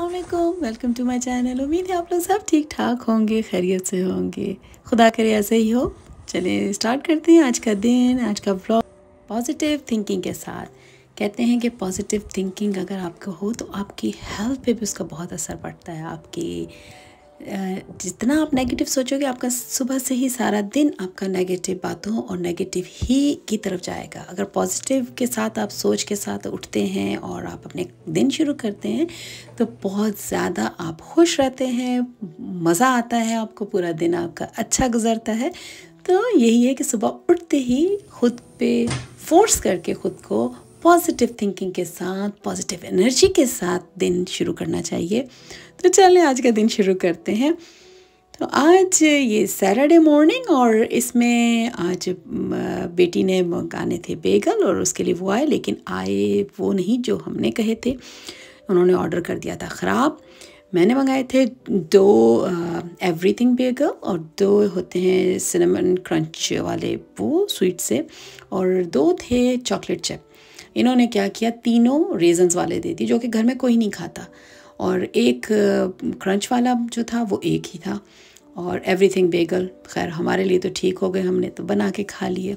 अस्सलाम welcome to my channel उम्मीद है आप लोग सब ठीक ठाक होंगे खैरियत से होंगे खुदा करे ऐसे ही हो चले स्टार्ट करते हैं आज का दिन आज का ब्लॉग पॉजिटिव थिंकिंग के साथ कहते हैं कि पॉजिटिव थिंकिंग अगर आपको हो तो आपकी हेल्थ पे भी उसका बहुत असर पड़ता है आपकी जितना आप नेगेटिव सोचोगे आपका सुबह से ही सारा दिन आपका नेगेटिव बातों और नेगेटिव ही की तरफ जाएगा अगर पॉजिटिव के साथ आप सोच के साथ उठते हैं और आप अपने दिन शुरू करते हैं तो बहुत ज़्यादा आप खुश रहते हैं मज़ा आता है आपको पूरा दिन आपका अच्छा गुजरता है तो यही है कि सुबह उठते ही खुद पे फोर्स करके खुद को पॉजिटिव थिंकिंग के साथ पॉजिटिव एनर्जी के साथ दिन शुरू करना चाहिए तो चलें आज का दिन शुरू करते हैं तो आज ये सैटरडे मॉर्निंग और इसमें आज बेटी ने गाने थे बेगल और उसके लिए वो आए लेकिन आए वो नहीं जो हमने कहे थे उन्होंने ऑर्डर कर दिया था ख़राब मैंने मंगाए थे दो एवरीथिंग बेगल और दो होते हैं सिनेमन क्रंच वाले वो स्वीट से और दो थे चॉकलेट चिप इन्होंने क्या किया तीनों रेजन्स वाले दे दिए जो कि घर में कोई नहीं खाता और एक क्रंच वाला जो था वो एक ही था और एवरीथिंग बेगल खैर हमारे लिए तो ठीक हो गए हमने तो बना के खा लिए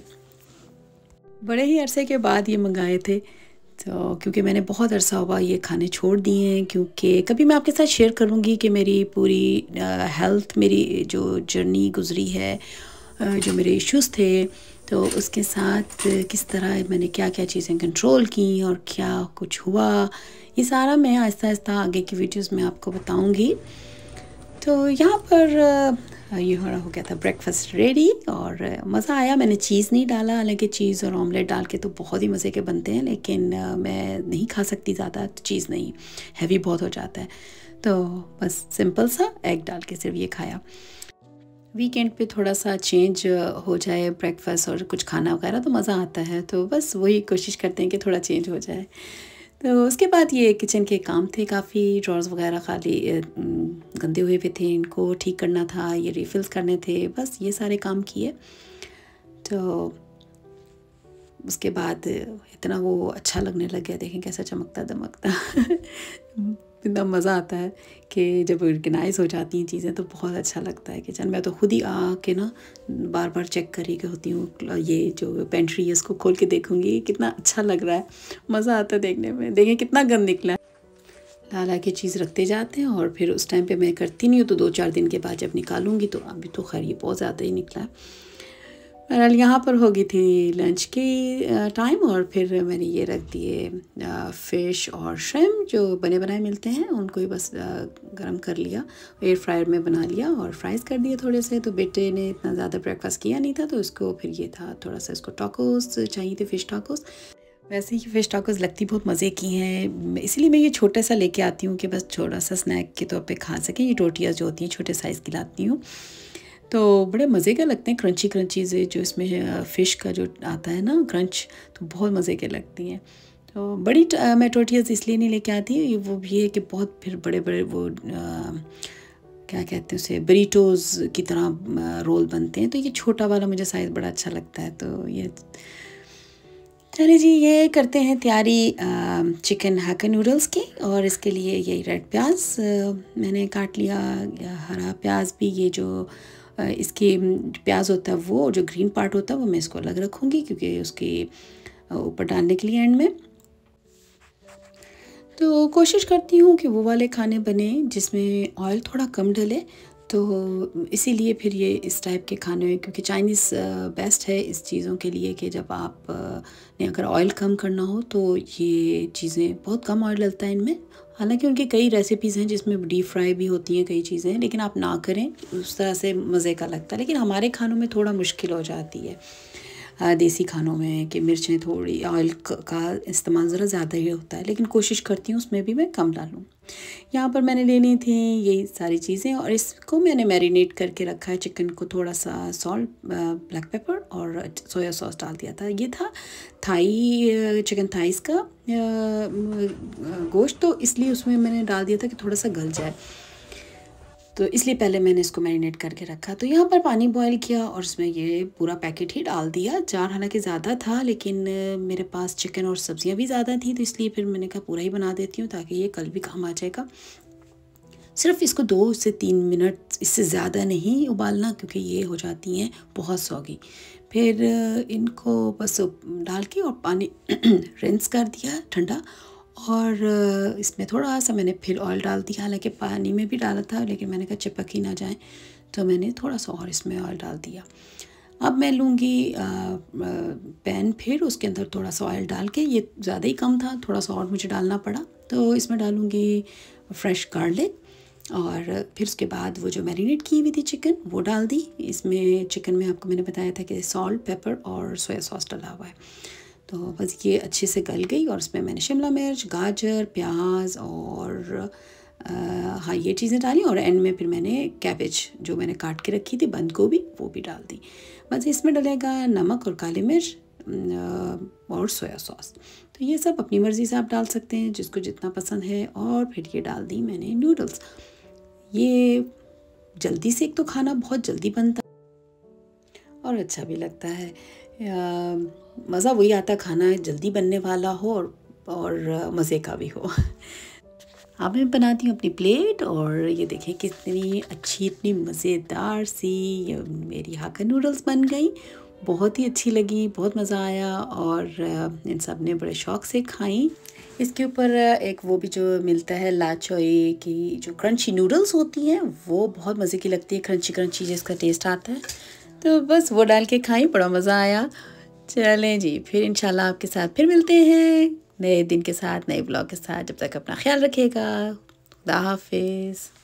बड़े ही अरसे के बाद ये मंगाए थे तो क्योंकि मैंने बहुत अरसा हुआ ये खाने छोड़ दिए हैं क्योंकि कभी मैं आपके साथ शेयर करूँगी कि मेरी पूरी हेल्थ मेरी जो जर्नी गुजरी है जो मेरे इश्यूज़ थे तो उसके साथ किस तरह मैंने क्या क्या चीज़ें कंट्रोल की और क्या कुछ हुआ ये सारा मैं आहिस्ता आहिस्ता आगे की वीडियोस में आपको बताऊंगी तो यहाँ पर ये हो रहा हो गया था ब्रेकफास्ट रेडी और मज़ा आया मैंने चीज़ नहीं डाला हालांकि चीज़ और ऑमलेट डाल के तो बहुत ही मज़े के बनते हैं लेकिन मैं नहीं खा सकती ज़्यादा चीज़ नहीं हैवी बहुत हो जाता है तो बस सिंपल सा एग डाल के सिर्फ ये खाया वीकेंड पे थोड़ा सा चेंज हो जाए ब्रेकफास्ट और कुछ खाना वगैरह तो मज़ा आता है तो बस वही कोशिश करते हैं कि थोड़ा चेंज हो जाए तो उसके बाद ये किचन के काम थे काफ़ी ड्रॉर्स वगैरह खाली गंदे हुए हुए थे इनको ठीक करना था ये रिफिल्स करने थे बस ये सारे काम किए तो उसके बाद इतना वो अच्छा लगने लग गया देखें कैसा चमकता दमकता इतना मज़ा आता है कि जब ऑर्गेनाइज हो जाती हैं चीज़ें तो बहुत अच्छा लगता है किचन मैं तो खुद ही आके ना बार बार चेक करी के होती हूँ ये जो पेंट्री है उसको खोल के देखूँगी कितना अच्छा लग रहा है मज़ा आता है देखने में देखें कितना गंद निकला है ला ला के चीज़ रखते जाते हैं और फिर उस टाइम पर मैं करती नहीं हूँ तो दो चार दिन के बाद जब निकालूंगी तो अभी तो खैर ये बहुत ज़्यादा ही निकला है बहरहाल यहाँ पर होगी थी लंच की टाइम और फिर मैंने ये रख दिए फ़िश और श्रिम जो बने बनाए मिलते हैं उनको ही बस गरम कर लिया एयर फ्रायर में बना लिया और फ्राइज़ कर दिए थोड़े से तो बेटे ने इतना ज़्यादा ब्रेकफास्ट किया नहीं था तो उसको फिर ये था थोड़ा सा इसको टाकोस चाहिए थे फ़िश टाकोस वैसे ही फिश टाकोस लगती बहुत मज़े की हैं इसलिए मैं ये छोटा सा लेके आती हूँ कि बस थोड़ा सा स्नैक के तौर पर खा सकें ये टोटियाँ जो होती हैं छोटे साइज़ की लाती हूँ तो बड़े मज़े के लगते हैं क्रंची क्रंची से जो इसमें फ़िश का जो आता है ना क्रंच तो बहुत मज़े के लगती हैं तो बड़ी मैं टोटियाज इसलिए नहीं लेके आती वो ये है कि बहुत फिर बड़े बड़े वो आ, क्या कहते हैं उसे बरीटोज की तरह रोल बनते हैं तो ये छोटा वाला मुझे साइज़ बड़ा अच्छा लगता है तो ये चले जी ये करते हैं तैयारी चिकन हाका नूडल्स की और इसके लिए यही रेड प्याज मैंने काट लिया हरा प्याज भी ये जो इसके प्याज होता है वो जो ग्रीन पार्ट होता है वो मैं इसको अलग रखूँगी क्योंकि उसके ऊपर डालने के लिए एंड में तो कोशिश करती हूँ कि वो वाले खाने बने जिसमें ऑयल थोड़ा कम डले तो इसीलिए फिर ये इस टाइप के खाने हैं क्योंकि चाइनीज़ बेस्ट है इस चीज़ों के लिए कि जब आप ने अगर ऑयल कम करना हो तो ये चीज़ें बहुत कम ऑयल डलता है इनमें हालांकि उनकी कई रेसिपीज़ हैं जिसमें डीप फ्राई भी होती हैं कई चीज़ें लेकिन आप ना करें उस तरह से मज़े का लगता है लेकिन हमारे खानों में थोड़ा मुश्किल हो जाती है देसी खानों में कि मिर्चें थोड़ी ऑयल का इस्तेमाल ज़रा ज़्यादा ही होता है लेकिन कोशिश करती हूँ उसमें भी मैं कम डालूँ यहाँ पर मैंने लेनी थी यही सारी चीज़ें और इसको मैंने मैरिनेट करके रखा है चिकन को थोड़ा सा सॉल्ट ब्लैक पेपर और सोया सॉस डाल दिया था ये था थाई चिकन थाइस का गोश्त तो इसलिए उसमें मैंने डाल दिया था कि थोड़ा सा गल जाए तो इसलिए पहले मैंने इसको मैरिनेट करके रखा तो यहाँ पर पानी बॉयल किया और उसमें ये पूरा पैकेट ही डाल दिया जार हालांकि ज़्यादा था लेकिन मेरे पास चिकन और सब्जियाँ भी ज़्यादा थी तो इसलिए फिर मैंने कहा पूरा ही बना देती हूँ ताकि ये कल भी काम आ जाएगा सिर्फ इसको दो से तीन मिनट इससे ज़्यादा नहीं उबालना क्योंकि ये हो जाती हैं बहुत सौगी फिर इनको बस डाल के और पानी रिंस कर दिया ठंडा और इसमें थोड़ा सा मैंने फिर ऑयल डाल दिया हालांकि पानी में भी डाला था लेकिन मैंने कहा चिपक ही ना जाए तो मैंने थोड़ा सा और इसमें ऑयल डाल दिया अब मैं लूँगी पैन फिर उसके अंदर थोड़ा सा ऑयल डाल के ये ज़्यादा ही कम था थोड़ा सा और मुझे डालना पड़ा तो इसमें डालूँगी फ्रेश गार्लिक और फिर उसके बाद वो जो मैरिनेट की हुई थी चिकन वो डाल दी इसमें चिकन में आपको मैंने बताया था कि सॉल्ट पेपर और सोया सॉस डाला हुआ है तो बस ये अच्छे से गल गई और उसमें मैंने शिमला मिर्च गाजर प्याज और आ, हाँ ये चीज़ें डाली और एंड में फिर मैंने कैबेज जो मैंने काट के रखी थी बंद गोभी वो भी डाल दी बस इसमें डलेगा नमक और काली मिर्च और सोया सॉस तो ये सब अपनी मर्ज़ी से आप डाल सकते हैं जिसको जितना पसंद है और फिर ये डाल दी मैंने नूडल्स ये जल्दी से एक तो खाना बहुत जल्दी बनता और अच्छा भी लगता है मज़ा वही आता खाना है जल्दी बनने वाला हो और, और मज़े का भी हो अब मैं बनाती हूँ अपनी प्लेट और ये देखें कितनी अच्छी इतनी मज़ेदार सी मेरी हाकर नूडल्स बन गई बहुत ही अच्छी लगी बहुत मज़ा आया और इन सब ने बड़े शौक से खाई इसके ऊपर एक वो भी जो मिलता है लाचोई की जो क्रंची नूडल्स होती हैं वो बहुत मज़े की लगती है क्रंची क्रंची जिसका टेस्ट आता है तो बस वो डाल के खाई बड़ा मज़ा आया चलें जी फिर इंशाल्लाह आपके साथ फिर मिलते हैं नए दिन के साथ नए ब्लॉग के साथ जब तक अपना ख्याल रखिएगा खुदा हाफिज़